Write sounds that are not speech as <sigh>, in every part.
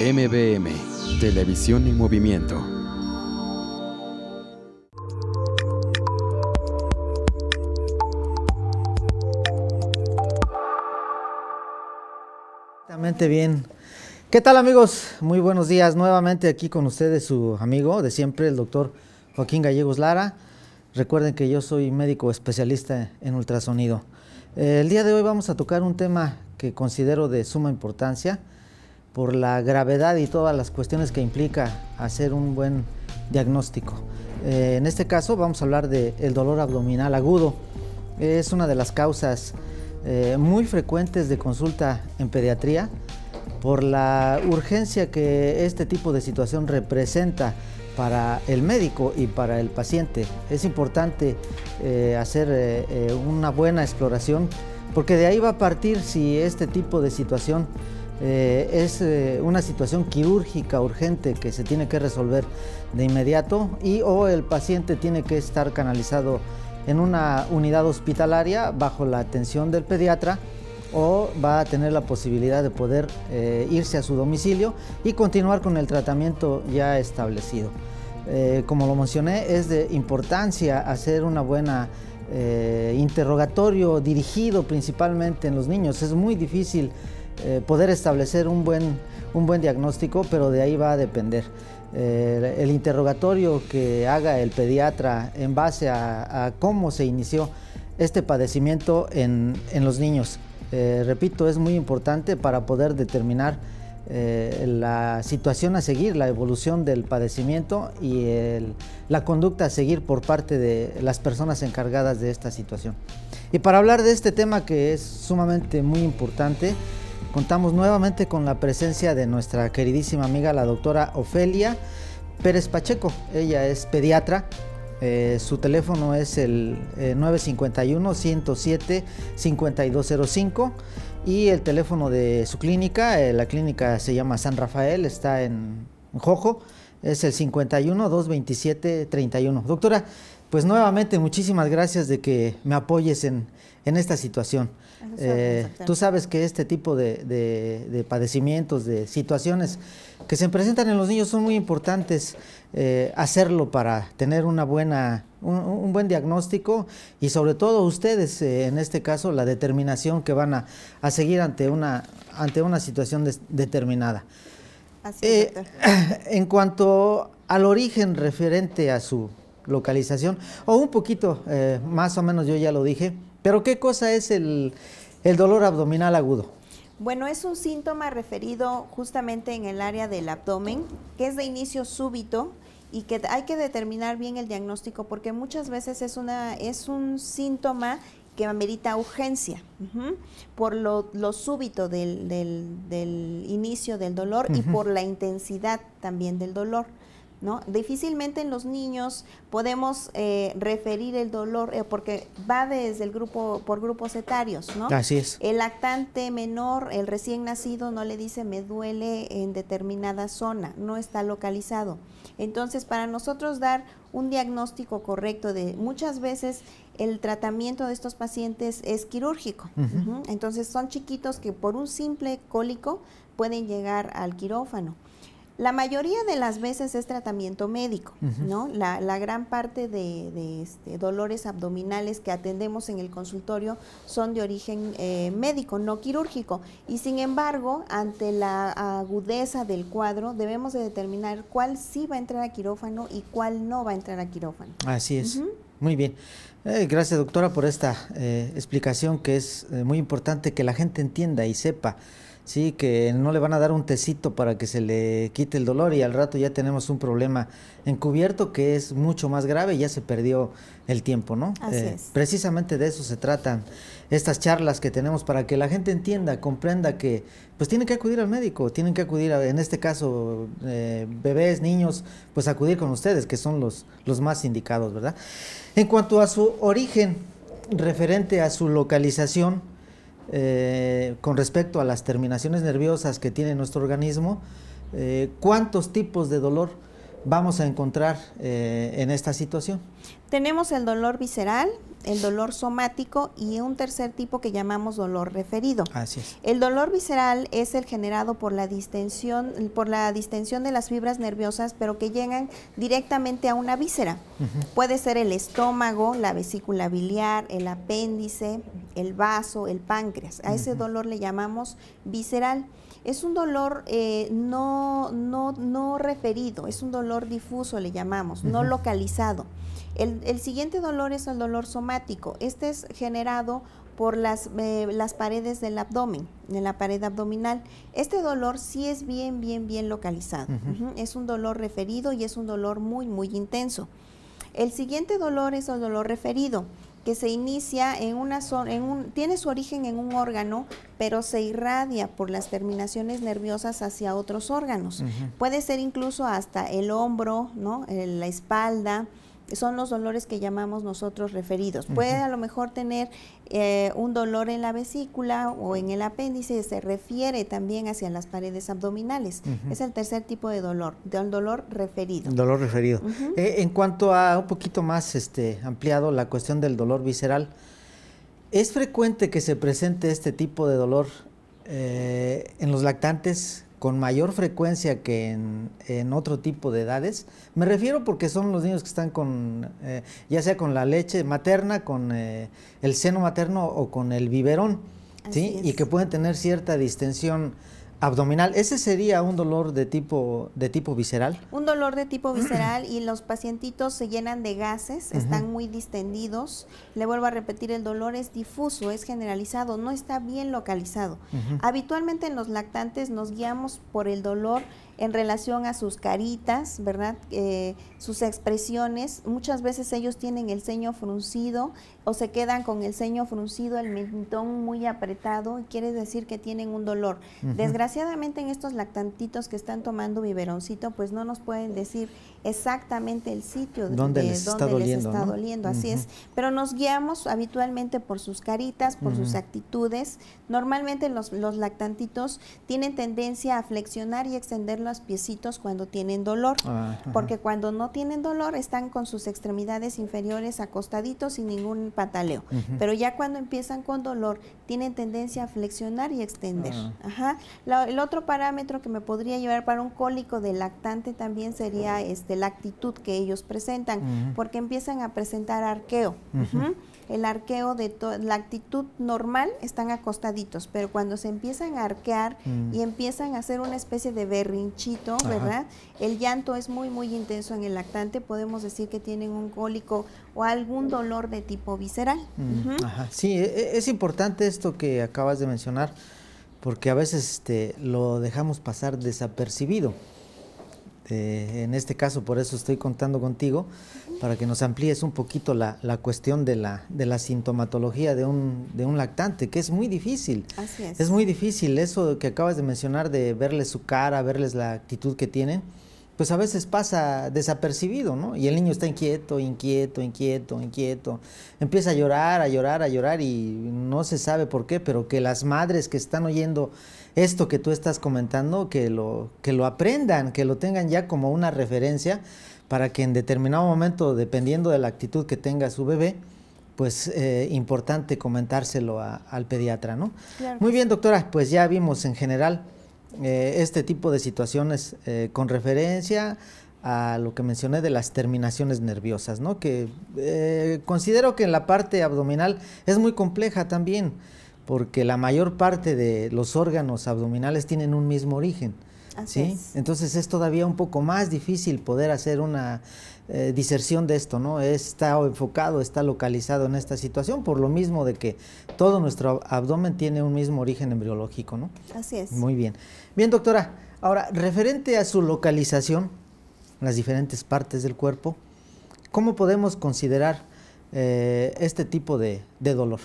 MBM, Televisión en Movimiento. Bien. ¿Qué tal amigos? Muy buenos días. Nuevamente aquí con ustedes su amigo de siempre, el doctor Joaquín Gallegos Lara. Recuerden que yo soy médico especialista en ultrasonido. Eh, el día de hoy vamos a tocar un tema que considero de suma importancia por la gravedad y todas las cuestiones que implica hacer un buen diagnóstico. Eh, en este caso vamos a hablar del dolor abdominal agudo. Es una de las causas eh, muy frecuentes de consulta en pediatría por la urgencia que este tipo de situación representa para el médico y para el paciente. Es importante eh, hacer una buena exploración porque de ahí va a partir si este tipo de situación eh, es eh, una situación quirúrgica urgente que se tiene que resolver de inmediato y o el paciente tiene que estar canalizado en una unidad hospitalaria bajo la atención del pediatra o va a tener la posibilidad de poder eh, irse a su domicilio y continuar con el tratamiento ya establecido. como lo mencioné, es de importancia hacer una buena interrogatorio dirigido principalmente en los niños. Es muy difícil eh, poder establecer un buen, un buen diagnóstico, pero de ahí va a depender. Eh, el interrogatorio que haga el pediatra en base a, cómo se inició este padecimiento en, en los niños. Eh, repito, es muy importante para poder determinar la situación a seguir, la evolución del padecimiento y la conducta a seguir por parte de las personas encargadas de esta situación. Y para hablar de este tema que es sumamente muy importante, Contamos nuevamente con la presencia de nuestra queridísima amiga, la doctora Ofelia Pérez Pacheco. Ella es pediatra. Eh, su teléfono es el 951-107-5205 eh, y el teléfono de su clínica, eh, la clínica se llama San Rafael, está en Jojo, es el 51-227-31. Doctora, pues nuevamente muchísimas gracias de que me apoyes en esta situación. Eh, tú sabes que este tipo de, padecimientos, de situaciones que se presentan en los niños son muy importantes eh, hacerlo para tener una buena, un, buen diagnóstico y sobre todo ustedes, eh, en este caso, la determinación que van a, seguir ante una, ante una situación determinada. <clears throat> en cuanto al origen referente a su localización, o un poquito, más o menos yo ya lo dije, pero ¿qué cosa es el, el dolor abdominal agudo? Bueno, es un síntoma referido justamente en el área del abdomen, que es de inicio súbito y que hay que determinar bien el diagnóstico porque muchas veces es, una, es un síntoma que amerita urgencia por lo, lo súbito del, del, del, inicio del dolor y por la intensidad también del dolor. ¿no? Difícilmente en los niños podemos eh, referir el dolor eh, porque va desde el grupo por grupos etarios, ¿no? Así es. El lactante menor, el recién nacido no le dice me duele en determinada zona, no está localizado. Entonces, para nosotros dar un diagnóstico correcto de muchas veces el tratamiento de estos pacientes es quirúrgico. Entonces son chiquitos que por un simple cólico pueden llegar al quirófano. La mayoría de las veces es tratamiento médico, ¿no? La, gran parte de, este, dolores abdominales que atendemos en el consultorio son de origen eh, médico, no quirúrgico. Y sin embargo, ante la agudeza del cuadro, debemos de determinar cuál sí va a entrar a quirófano y cuál no va a entrar a quirófano. Así es. Muy bien. Eh, gracias, doctora, por esta eh, explicación que es muy importante que la gente entienda y sepa. Sí, que no le van a dar un tecito para que se le quite el dolor y al rato ya tenemos un problema encubierto que es mucho más grave y ya se perdió el tiempo, ¿no? Eh, precisamente de eso se tratan estas charlas que tenemos para que la gente entienda, comprenda que pues tienen que acudir al médico, tienen que acudir, en este caso, eh, bebés, niños, pues acudir con ustedes, que son los, los más indicados, ¿verdad? En cuanto a su origen, referente a su localización, eh, con respecto a las terminaciones nerviosas que tiene nuestro organismo, eh, cuántos tipos de dolor vamos a encontrar eh, en esta situación. Tenemos el dolor visceral, el dolor somático y un tercer tipo que llamamos dolor referido. El dolor visceral es el generado por la distensión, por la distensión de las fibras nerviosas, pero que llegan directamente a una víscera. Puede ser el estómago, la vesícula biliar, el apéndice, el vaso, el páncreas. A ese dolor le llamamos visceral. Es un dolor eh, no, no, no referido, es un dolor difuso, le llamamos, no localizado. El, siguiente dolor es el dolor somático. Este es generado por las, eh, las, paredes del abdomen, de la pared abdominal. Este dolor sí es bien, bien, bien localizado. Es un dolor referido y es un dolor muy, muy intenso. El siguiente dolor es el dolor referido, que se inicia en una zona, tiene su origen en un órgano, pero se irradia por las terminaciones nerviosas hacia otros órganos. Puede ser incluso hasta el hombro, ¿no? Eh, la espalda, son los dolores que llamamos nosotros referidos. Puede a lo mejor tener eh, un dolor en la vesícula o en el apéndice, se refiere también hacia las paredes abdominales. Es el tercer tipo de dolor, un dolor referido. Dolor referido. Eh, en cuanto a un poquito más este, ampliado la cuestión del dolor visceral, ¿es frecuente que se presente este tipo de dolor eh, en los lactantes con mayor frecuencia que en, otro tipo de edades. Me refiero porque son los niños que están con, eh, ya sea con la leche materna, con eh, el seno materno o con el biberón, ¿sí? Y que pueden tener cierta distensión abdominal. ¿Ese sería un dolor de tipo, de tipo visceral? Un dolor de tipo mm. visceral y los pacientitos se llenan de gases, están muy distendidos. Le vuelvo a repetir, el dolor es difuso, es generalizado, no está bien localizado. Habitualmente en los lactantes nos guiamos por el dolor en relación a sus caritas, ¿verdad? Eh, sus expresiones. Muchas veces ellos tienen el ceño fruncido o se quedan con el ceño fruncido, el mentón muy apretado y quiere decir que tienen un dolor. Desgraciadamente en estos lactantitos que están tomando biberoncito, pues no nos pueden decir exactamente el sitio donde les está doliendo. así es. Pero nos guiamos habitualmente por sus caritas, por sus actitudes. Normalmente los, los lactantitos tienen tendencia a flexionar y extender los piecitos cuando tienen dolor, ah, porque cuando no tienen dolor están con sus extremidades inferiores acostaditos sin ningún pataleo, pero ya cuando empiezan con dolor tienen tendencia a flexionar y extender. Ah. Ajá. el otro parámetro que me podría llevar para un cólico de lactante también sería este, la actitud que ellos presentan, porque empiezan a presentar arqueo el arqueo de la actitud normal están acostaditos, pero cuando se empiezan a arquear y mm. empiezan a hacer una especie de berrinchito, ¿verdad? El llanto es muy, muy intenso en el lactante, podemos decir que tienen un cólico o algún dolor de tipo visceral. Mm, sí, e, e, es importante esto que acabas de mencionar, porque a veces este, lo dejamos pasar desapercibido. Este, en este caso, por eso estoy contando contigo, para que nos amplíes un poquito la, cuestión de la, de la sintomatología de un, de un, lactante, que es muy difícil. es. Es muy difícil eso que acabas de mencionar, de verles su cara, verles la actitud que tienen pues a veces pasa desapercibido, ¿no? Y el niño está inquieto, inquieto, inquieto, inquieto. Empieza a llorar, a llorar, a llorar y no se sabe por qué, pero que las madres que están oyendo esto que tú estás comentando, que lo, que lo aprendan, que lo tengan ya como una referencia para que en determinado momento, dependiendo de la actitud que tenga su bebé, pues eh, importante comentárselo al pediatra, ¿no? Muy bien, doctora, pues ya vimos en general eh, este tipo de situaciones eh, con referencia a lo que mencioné de las terminaciones nerviosas, ¿no? Que eh, considero que en la parte abdominal es muy compleja también, porque la mayor parte de los órganos abdominales tienen un mismo origen. ¿sí? Entonces es todavía un poco más difícil poder hacer una eh, diserción de esto, ¿no? Está enfocado, está localizado en esta situación, por lo mismo de que todo nuestro abdomen tiene un mismo origen embriológico, ¿no? Así es. Muy bien. Bien, doctora, ahora, referente a su localización, las diferentes partes del cuerpo, ¿cómo podemos considerar eh, este tipo de, dolor?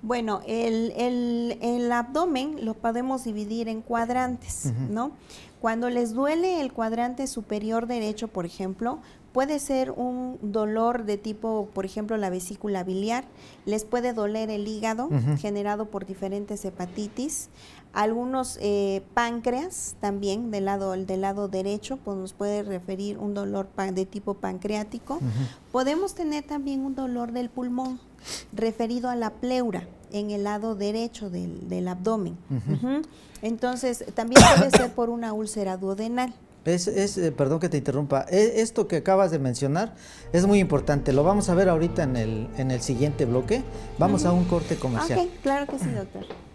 Bueno, el, abdomen lo podemos dividir en cuadrantes, ¿no? Cuando les duele el cuadrante superior derecho, por ejemplo, Puede ser un dolor de tipo, por ejemplo, la vesícula biliar, les puede doler el hígado generado por diferentes hepatitis, algunos eh, páncreas también del lado, del lado derecho, pues nos puede referir un dolor de tipo pancreático. Podemos tener también un dolor del pulmón referido a la pleura en el lado derecho del, abdomen. Entonces, también puede ser por una úlcera duodenal. Es, es, eh, perdón que te interrumpa, e, esto que acabas de mencionar es muy importante, lo vamos a ver ahorita en el, en el siguiente bloque. Vamos a un corte comercial. Ok, claro que sí, doctor.